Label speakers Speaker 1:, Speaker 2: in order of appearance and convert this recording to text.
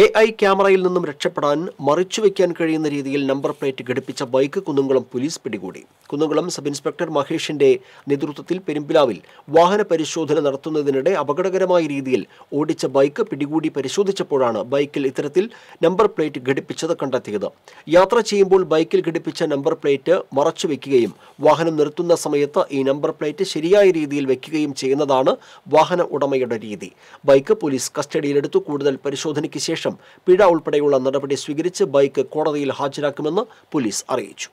Speaker 1: A I ക്യാമറയിൽ നിന്നും രക്ഷപ്പെടാൻ മറിച്ചുവെക്കാൻ കഴിയുന്ന രീതിയിൽ നമ്പർ പ്ലേറ്റ് ഘടിപ്പിച്ച ബൈക്ക് കുന്നുംകുളം പോലീസ് പിടികൂടി കുന്നുംകുളം സബ് ഇൻസ്പെക്ടർ മഹേഷിന്റെ നേതൃത്വത്തിൽ പെരുമ്പിലാവിൽ വാഹന പരിശോധന നടത്തുന്നതിനിടെ അപകടകരമായ രീതിയിൽ ഓടിച്ച ബൈക്ക് പിടികൂടി പരിശോധിച്ചപ്പോഴാണ് ബൈക്കിൽ ഇത്തരത്തിൽ നമ്പർ പ്ലേറ്റ് ഘടിപ്പിച്ചത് കണ്ടെത്തിയത് യാത്ര ചെയ്യുമ്പോൾ ബൈക്കിൽ ഘടിപ്പിച്ച നമ്പർ പ്ലേറ്റ് മറച്ചുവെക്കുകയും വാഹനം നിർത്തുന്ന സമയത്ത് ഈ നമ്പർ പ്ലേറ്റ് ശരിയായ രീതിയിൽ വെക്കുകയും ചെയ്യുന്നതാണ് വാഹന ഉടമയുടെ രീതി ബൈക്ക് പോലീസ് കസ്റ്റഡിയിലെടുത്തു കൂടുതൽ പരിശോധനയ്ക്ക് ശേഷം ശേഷം പിഴ ഉൾപ്പെടെയുള്ള നടപടി സ്വീകരിച്ച് ബൈക്ക് കോടതിയിൽ ഹാജരാക്കുമെന്ന് പോലീസ് അറിയിച്ചു